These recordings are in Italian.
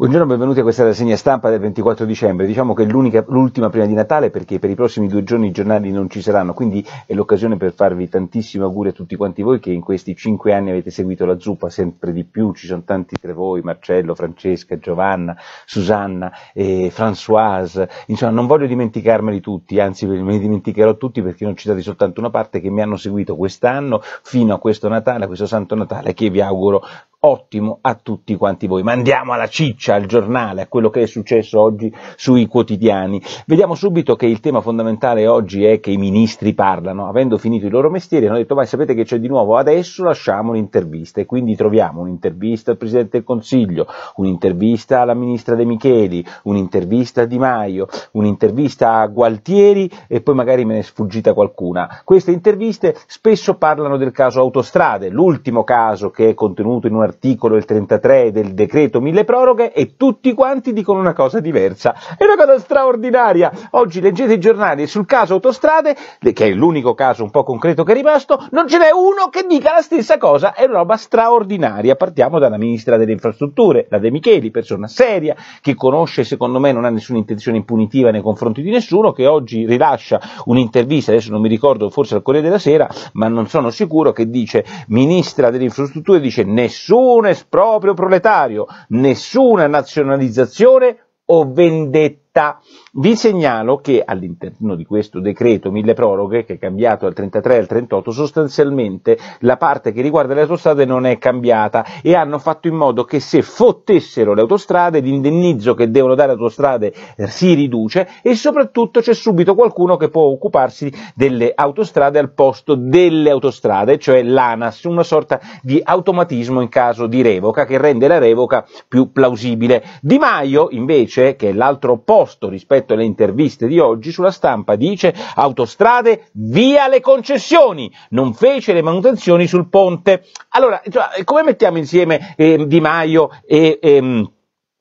Buongiorno, benvenuti a questa rassegna stampa del 24 dicembre. Diciamo che è l'ultima prima di Natale perché per i prossimi due giorni i giornali non ci saranno, quindi è l'occasione per farvi tantissimi auguri a tutti quanti voi che in questi cinque anni avete seguito la zuppa sempre di più. Ci sono tanti tra voi, Marcello, Francesca, Giovanna, Susanna, eh, Françoise. Insomma, non voglio dimenticarmeli tutti, anzi me li dimenticherò tutti perché non ho citati soltanto una parte che mi hanno seguito quest'anno fino a questo Natale, a questo Santo Natale che vi auguro ottimo a tutti quanti voi. Ma andiamo alla ciccia, al giornale, a quello che è successo oggi sui quotidiani. Vediamo subito che il tema fondamentale oggi è che i ministri parlano, avendo finito i loro mestieri, hanno detto ma sapete che c'è di nuovo adesso, lasciamo un'intervista e quindi troviamo un'intervista al Presidente del Consiglio, un'intervista alla Ministra De Micheli, un'intervista a Di Maio, un'intervista a Gualtieri e poi magari me ne è sfuggita qualcuna. Queste interviste spesso parlano del caso autostrade, l'ultimo caso che è contenuto in una articolo, il 33 del decreto mille proroghe e tutti quanti dicono una cosa diversa. È una cosa straordinaria. Oggi leggete i giornali sul caso autostrade, che è l'unico caso un po' concreto che è rimasto, non ce n'è uno che dica la stessa cosa. È una roba straordinaria. Partiamo dalla ministra delle infrastrutture, la De Micheli, persona seria, che conosce, secondo me, non ha nessuna intenzione impunitiva nei confronti di nessuno, che oggi rilascia un'intervista, adesso non mi ricordo, forse al Corriere della Sera, ma non sono sicuro, che dice, ministra delle infrastrutture, dice nessuno nessun esproprio proletario, nessuna nazionalizzazione o vendetta città. Vi segnalo che all'interno di questo decreto mille proroghe, che è cambiato dal 33 al 38, sostanzialmente la parte che riguarda le autostrade non è cambiata e hanno fatto in modo che se fottessero le autostrade l'indennizzo che devono dare le autostrade eh, si riduce e soprattutto c'è subito qualcuno che può occuparsi delle autostrade al posto delle autostrade, cioè l'ANAS, una sorta di automatismo in caso di revoca che rende la revoca più plausibile. Di Maio invece, che è l'altro opposto opposto rispetto alle interviste di oggi, sulla stampa dice autostrade via le concessioni, non fece le manutenzioni sul ponte. Allora, come mettiamo insieme eh, Di Maio e... Ehm,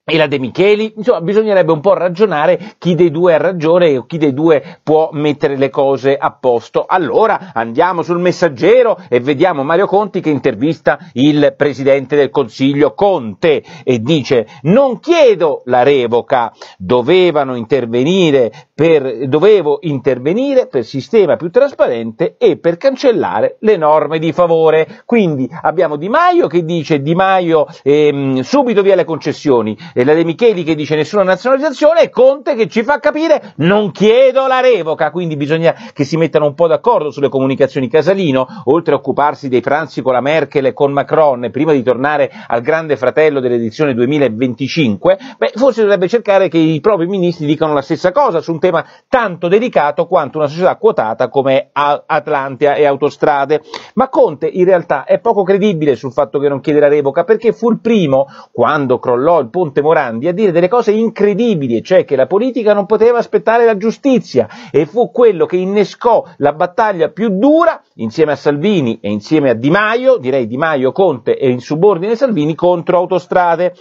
e la De Micheli, insomma bisognerebbe un po' ragionare chi dei due ha ragione o chi dei due può mettere le cose a posto. Allora andiamo sul messaggero e vediamo Mario Conti che intervista il Presidente del Consiglio Conte e dice non chiedo la revoca, dovevano intervenire per, dovevo intervenire per sistema più trasparente e per cancellare le norme di favore. Quindi abbiamo Di Maio che dice Di Maio ehm, subito via le concessioni, e la De Micheli che dice nessuna nazionalizzazione e Conte che ci fa capire non chiedo la revoca, quindi bisogna che si mettano un po' d'accordo sulle comunicazioni Casalino, oltre a occuparsi dei pranzi con la Merkel e con Macron prima di tornare al grande fratello dell'edizione 2025, beh, forse dovrebbe cercare che i propri ministri dicano la stessa cosa su un tema tanto delicato quanto una società quotata come Atlantia e Autostrade. Ma Conte in realtà è poco credibile sul fatto che non chiede la revoca perché fu il primo, quando crollò il ponte Morandi a dire delle cose incredibili, cioè che la politica non poteva aspettare la giustizia e fu quello che innescò la battaglia più dura insieme a Salvini e insieme a Di Maio, direi Di Maio, Conte e in subordine Salvini contro Autostrade.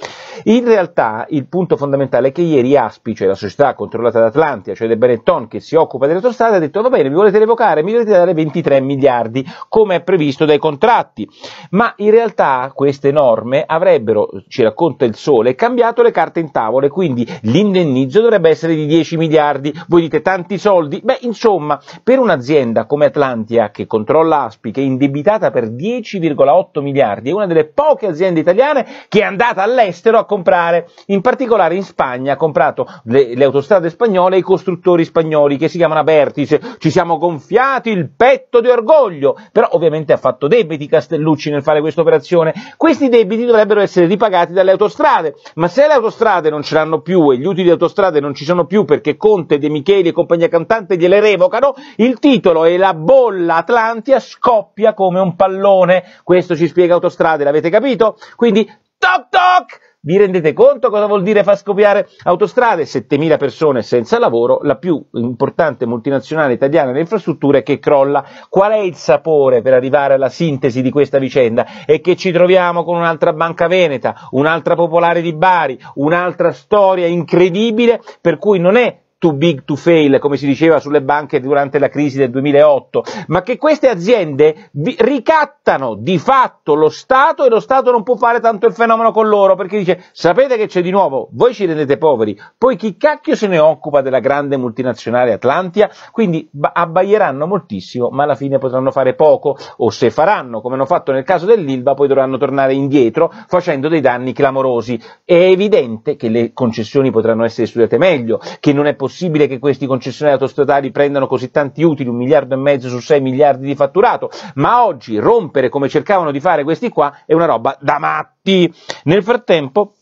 In realtà il punto fondamentale è che ieri Aspi, cioè la società controllata da Atlantia, cioè De Benetton che si occupa delle autostrade, ha detto va bene, vi volete revocare, mi volete dare 23 miliardi come è previsto dai contratti. Ma in realtà queste norme avrebbero, ci racconta il Sole, cambiato fatto le carte in tavola, e quindi l'indennizzo dovrebbe essere di 10 miliardi. Voi dite tanti soldi? Beh, insomma, per un'azienda come Atlantia che controlla Aspi, che è indebitata per 10,8 miliardi, è una delle poche aziende italiane che è andata all'estero a comprare, in particolare in Spagna ha comprato le, le autostrade spagnole e i costruttori spagnoli che si chiamano Vertice. Ci siamo gonfiati il petto di orgoglio, però ovviamente ha fatto debiti Castellucci nel fare questa operazione. Questi debiti dovrebbero essere ripagati dalle autostrade, ma se le autostrade non ce l'hanno più e gli utili di autostrade non ci sono più perché Conte, De Micheli e compagnia cantante gliele revocano, il titolo e la bolla Atlantia scoppia come un pallone. Questo ci spiega Autostrade, l'avete capito? Quindi toc toc! Vi rendete conto cosa vuol dire far scoppiare autostrade? 7.000 persone senza lavoro, la più importante multinazionale italiana delle infrastrutture che crolla. Qual è il sapore per arrivare alla sintesi di questa vicenda? È che ci troviamo con un'altra banca veneta, un'altra popolare di Bari, un'altra storia incredibile per cui non è too big to fail, come si diceva sulle banche durante la crisi del 2008, ma che queste aziende ricattano di fatto lo Stato e lo Stato non può fare tanto il fenomeno con loro, perché dice sapete che c'è di nuovo, voi ci rendete poveri, poi chi cacchio se ne occupa della grande multinazionale Atlantia, quindi abbaieranno moltissimo, ma alla fine potranno fare poco, o se faranno, come hanno fatto nel caso dell'Ilva, poi dovranno tornare indietro facendo dei danni clamorosi. È evidente che le concessioni potranno essere studiate meglio, che non è possibile possibile che questi concessionari autostradali prendano così tanti utili, un miliardo e mezzo su 6 miliardi di fatturato, ma oggi rompere come cercavano di fare questi qua è una roba da matti. Nel frattempo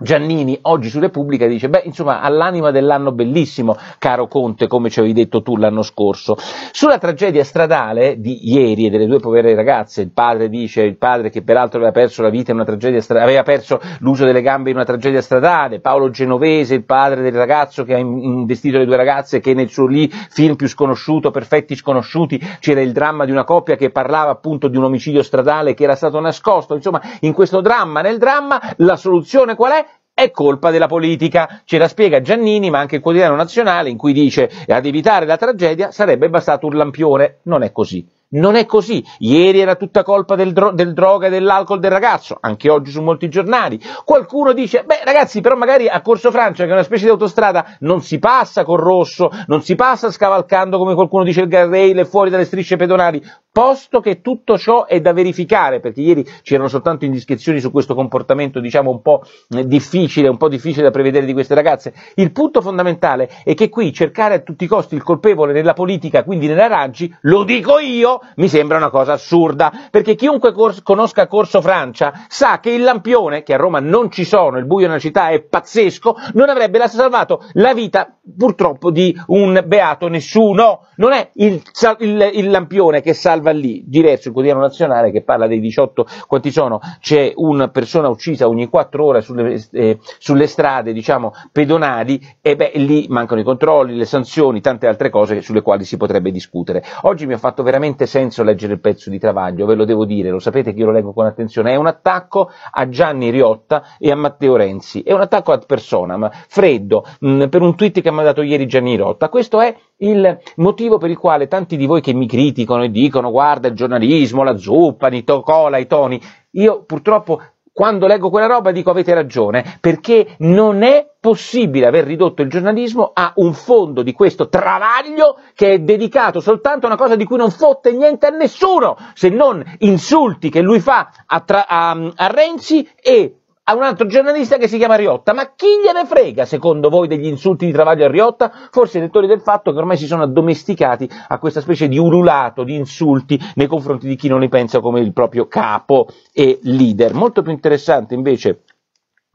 Giannini oggi su Repubblica dice, beh, insomma, all'anima dell'anno bellissimo, caro Conte, come ci avevi detto tu l'anno scorso. Sulla tragedia stradale di ieri e delle due povere ragazze, il padre dice, il padre che peraltro aveva perso la vita in una tragedia stradale, aveva perso l'uso delle gambe in una tragedia stradale, Paolo Genovese, il padre del ragazzo che ha investito le due ragazze, che nel suo lì film più sconosciuto, Perfetti sconosciuti, c'era il dramma di una coppia che parlava appunto di un omicidio stradale che era stato nascosto, insomma, in questo dramma, nel dramma, la soluzione qual è? è colpa della politica. Ce la spiega Giannini, ma anche il quotidiano nazionale, in cui dice ad evitare la tragedia sarebbe bastato un lampione. Non è così. Non è così. Ieri era tutta colpa del, dro- del, droga e dell'alcol del ragazzo, anche oggi su molti giornali. Qualcuno dice, beh ragazzi, però magari a Corso Francia, che è una specie di autostrada, non si passa col rosso, non si passa scavalcando come qualcuno dice il guardrail e fuori dalle strisce pedonali posto che tutto ciò è da verificare, perché ieri c'erano soltanto indiscrezioni su questo comportamento, diciamo, un po' eh, difficile, un po' difficile da prevedere di queste ragazze. Il punto fondamentale è che qui cercare a tutti i costi il colpevole nella politica, quindi nella Raggi, lo dico io, mi sembra una cosa assurda, perché chiunque cor- conosca Corso Francia sa che il lampione, che a Roma non ci sono, il buio nella città è pazzesco, non avrebbe salvato la vita, purtroppo, di un beato nessuno. Non è il, il, il lampione che salva va lì, diverso il quotidiano nazionale che parla dei 18, quanti sono? C'è una persona uccisa ogni 4 ore sulle, eh, sulle strade diciamo, pedonali e beh, lì mancano i controlli, le sanzioni, tante altre cose sulle quali si potrebbe discutere. Oggi mi ha fatto veramente senso leggere il pezzo di Travaglio, ve lo devo dire, lo sapete che io lo leggo con attenzione, è un attacco a Gianni Riotta e a Matteo Renzi, è un attacco ad personam, freddo, mh, mm, per un tweet che mi ha dato ieri Gianni Riotta, questo è il motivo per il quale tanti di voi che mi criticano e dicono guarda il giornalismo, la zuppa, i cola, i toni, io purtroppo quando leggo quella roba dico avete ragione, perché non è possibile aver ridotto il giornalismo a un fondo di questo travaglio che è dedicato soltanto a una cosa di cui non fotte niente a nessuno, se non insulti che lui fa a, tra- a, a Renzi e a un altro giornalista che si chiama Riotta. Ma chi gliene frega, secondo voi, degli insulti di Travaglio a Riotta? Forse i lettori del fatto che ormai si sono addomesticati a questa specie di ululato di insulti nei confronti di chi non li pensa come il proprio capo e leader. Molto più interessante invece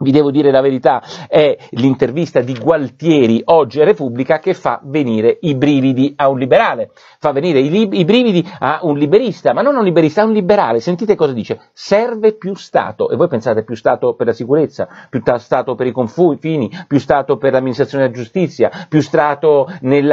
vi devo dire la verità, è l'intervista di Gualtieri oggi a Repubblica che fa venire i brividi a un liberale, fa venire i, lib- i, brividi a un liberista, ma non a un liberista, a un liberale. Sentite cosa dice, serve più Stato, e voi pensate più Stato per la sicurezza, più ta- Stato per i confini, più Stato per l'amministrazione della giustizia, più Stato nel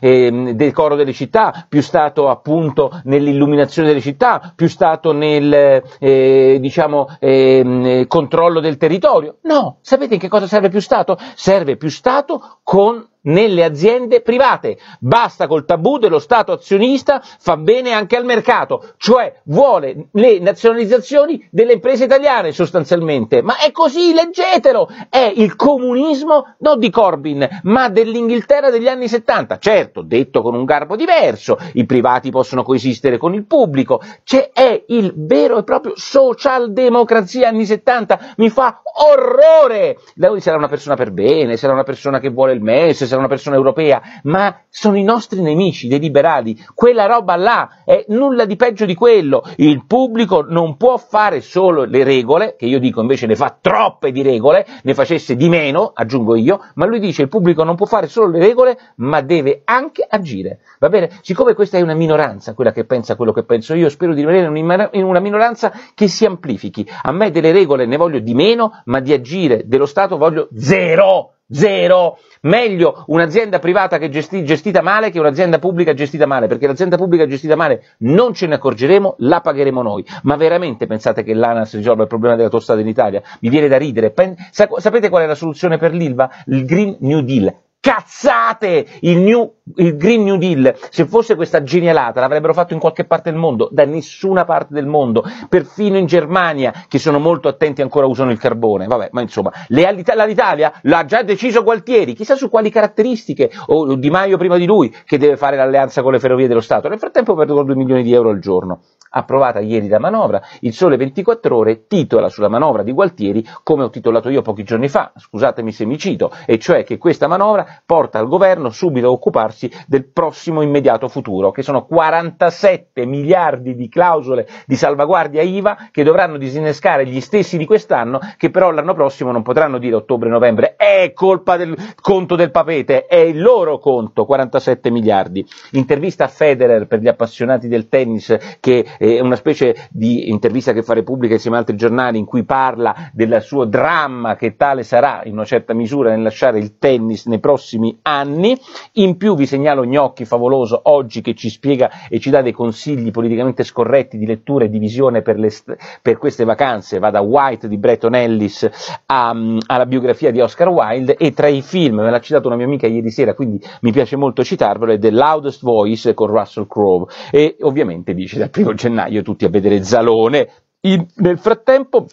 eh, decoro delle città, più Stato appunto nell'illuminazione delle città, più Stato nel eh, diciamo, eh, controllo del territorio territorio. No, sapete in che cosa serve più Stato? Serve più Stato con nelle aziende private. Basta col tabù dello Stato azionista, fa bene anche al mercato, cioè vuole le nazionalizzazioni delle imprese italiane sostanzialmente. Ma è così, leggetelo! È il comunismo non di Corbyn, ma dell'Inghilterra degli anni 70. Certo, detto con un garbo diverso, i privati possono coesistere con il pubblico, c'è è il vero e proprio socialdemocrazia anni 70, mi fa orrore! Da lui sarà una persona per bene, sarà una persona che vuole il MES, sarà una persona europea, ma sono i nostri nemici dei liberali, quella roba là è nulla di peggio di quello, il pubblico non può fare solo le regole, che io dico invece ne fa troppe di regole, ne facesse di meno, aggiungo io, ma lui dice il pubblico non può fare solo le regole, ma deve anche agire, va bene? Siccome questa è una minoranza, quella che pensa quello che penso io, spero di rimanere in una minoranza che si amplifichi, a me delle regole ne voglio di meno, ma di agire dello Stato voglio zero! Zero. Meglio un'azienda privata che gesti- gestita male che un'azienda pubblica gestita male, perché l'azienda pubblica gestita male non ce ne accorgeremo, la pagheremo noi. Ma veramente pensate che l'ANAS risolva il problema della tostata in Italia? Mi viene da ridere. Pen- sa- sapete qual è la soluzione per l'ILVA? Il Green New Deal cazzate! Il, new, il Green New Deal, se fosse questa genialata, l'avrebbero fatto in qualche parte del mondo, da nessuna parte del mondo, perfino in Germania, che sono molto attenti ancora usano il carbone. Vabbè, ma insomma, l'Italia l'ha già deciso Gualtieri, chissà su quali caratteristiche, o Di Maio prima di lui, che deve fare l'alleanza con le ferrovie dello Stato. Nel frattempo perdono 2 milioni di euro al giorno. Approvata ieri la manovra, il Sole 24 Ore titola sulla manovra di Gualtieri, come ho titolato io pochi giorni fa, scusatemi se mi cito, e cioè che questa manovra porta il governo subito a occuparsi del prossimo immediato futuro, che sono 47 miliardi di clausole di salvaguardia IVA che dovranno disinnescare gli stessi di quest'anno, che però l'anno prossimo non potranno dire ottobre-novembre, è colpa del conto del papete, è il loro conto, 47 miliardi. Intervista a Federer per gli appassionati del tennis, che è una specie di intervista che fa Repubblica insieme ad altri giornali, in cui parla del suo dramma che tale sarà in una certa misura nel lasciare il tennis nei prossimi prossimi anni. In più vi segnalo Gnocchi favoloso oggi che ci spiega e ci dà dei consigli politicamente scorretti di lettura e di visione per, le, per queste vacanze, va da White di Bretton Ellis a, ehm, alla biografia di Oscar Wilde e tra i film, me l'ha citato una mia amica ieri sera, quindi mi piace molto citarvelo, è The Loudest Voice con Russell Crowe e ovviamente dice dal primo gennaio tutti a vedere Zalone. In, nel frattempo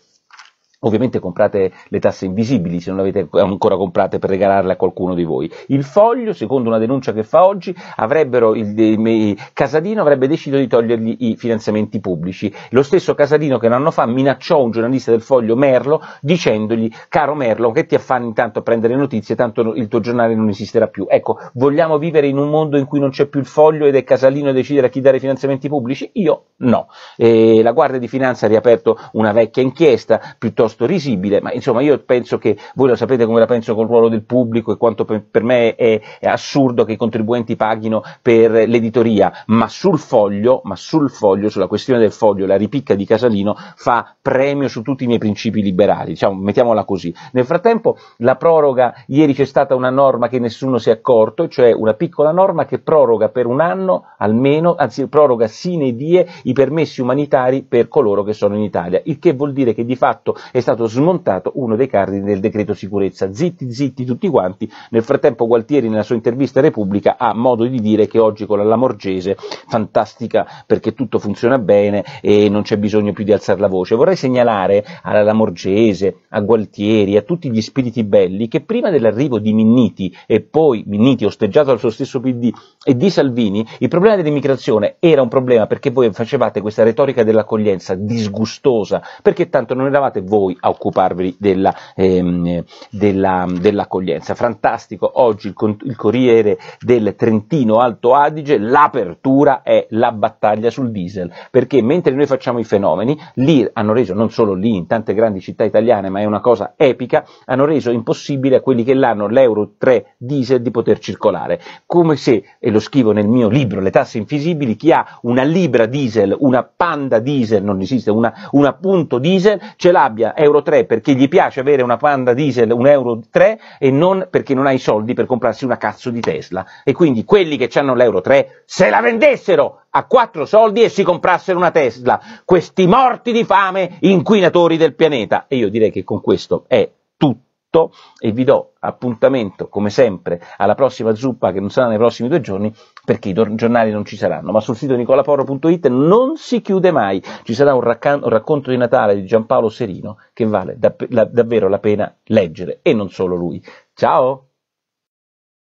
Ovviamente comprate le tasse invisibili se non le avete ancora comprate per regalarle a qualcuno di voi. Il foglio, secondo una denuncia che fa oggi, il, il, Casadino avrebbe deciso di togliergli i finanziamenti pubblici. Lo stesso Casadino che un anno fa minacciò un giornalista del foglio Merlo dicendogli caro Merlo che ti affanni intanto a prendere notizie, tanto il tuo giornale non esisterà più. Ecco, vogliamo vivere in un mondo in cui non c'è più il foglio ed è Casalino a decidere a chi dare i finanziamenti pubblici? Io no. E la Guardia di Finanza ha riaperto una vecchia inchiesta piuttosto piuttosto risibile, ma insomma io penso che voi lo sapete come la penso col ruolo del pubblico e quanto per, per me è, è, assurdo che i contribuenti paghino per l'editoria, ma sul foglio, ma sul foglio, sulla questione del foglio, la ripicca di Casalino fa premio su tutti i miei principi liberali, diciamo, mettiamola così. Nel frattempo la proroga, ieri c'è stata una norma che nessuno si è accorto, cioè una piccola norma che proroga per un anno almeno, anzi proroga sine die i permessi umanitari per coloro che sono in Italia, il che vuol dire che di fatto è stato smontato uno dei cardini del decreto sicurezza. Zitti, zitti tutti quanti. Nel frattempo Gualtieri nella sua intervista a Repubblica ha modo di dire che oggi con la Lamorgese fantastica perché tutto funziona bene e non c'è bisogno più di alzare la voce. Vorrei segnalare alla Lamorgese, a Gualtieri, a tutti gli spiriti belli che prima dell'arrivo di Minniti e poi Minniti osteggiato dal suo stesso PD e di Salvini, il problema dell'immigrazione era un problema perché voi facevate questa retorica dell'accoglienza disgustosa, perché tanto non eravate voi voi a occuparvi della, ehm, della, dell'accoglienza. Fantastico, oggi il, il Corriere del Trentino Alto Adige, l'apertura è la battaglia sul diesel, perché mentre noi facciamo i fenomeni, lì hanno reso, non solo lì, in tante grandi città italiane, ma è una cosa epica, hanno reso impossibile a quelli che l'hanno l'Euro 3 diesel di poter circolare, come se, e lo scrivo nel mio libro Le tasse infisibili, chi ha una libra diesel, una panda diesel, non esiste, una, una punto diesel, ce l'abbia Euro 3 perché gli piace avere una Panda diesel 1 Euro 3 e non perché non ha i soldi per comprarsi una cazzo di Tesla. E quindi quelli che hanno l'Euro 3 se la vendessero a quattro soldi e si comprassero una Tesla. Questi morti di fame inquinatori del pianeta. E io direi che con questo è tutto tutto e vi do appuntamento, come sempre, alla prossima zuppa che non sarà nei prossimi due giorni perché i giornali non ci saranno, ma sul sito nicolaporro.it non si chiude mai, ci sarà un, raccan- un racconto di Natale di Giampaolo Serino che vale dav- la- davvero la pena leggere e non solo lui. Ciao!